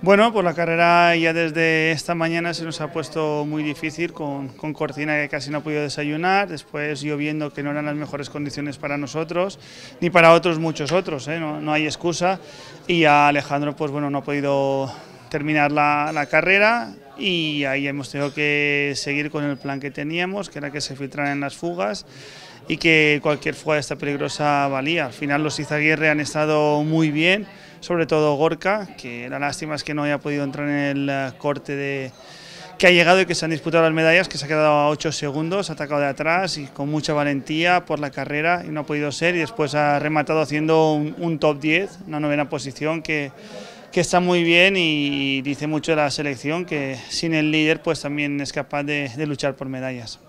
Bueno, pues la carrera ya desde esta mañana se nos ha puesto muy difícil con, con, Cortina que casi no ha podido desayunar, después lloviendo que no eran las mejores condiciones para nosotros, ni para otros muchos otros, ¿eh? no, no, hay excusa, y a Alejandro pues bueno no ha podido terminar la, la carrera y ahí hemos tenido que seguir con el plan que teníamos, que era que se filtraran las fugas, y que cualquier de esta peligrosa valía. Al final los Izaguirre han estado muy bien, sobre todo Gorka, que la lástima es que no haya podido entrar en el eh, corte de que ha llegado y que se han disputado las medallas, que se ha quedado a 8 segundos, ha atacado de atrás y con mucha valentía por la carrera y no ha podido ser y después ha rematado haciendo un, top 10, una novena posición que que está muy bien y dice mucho de la selección, que sin el líder pues también es capaz de luchar por medallas.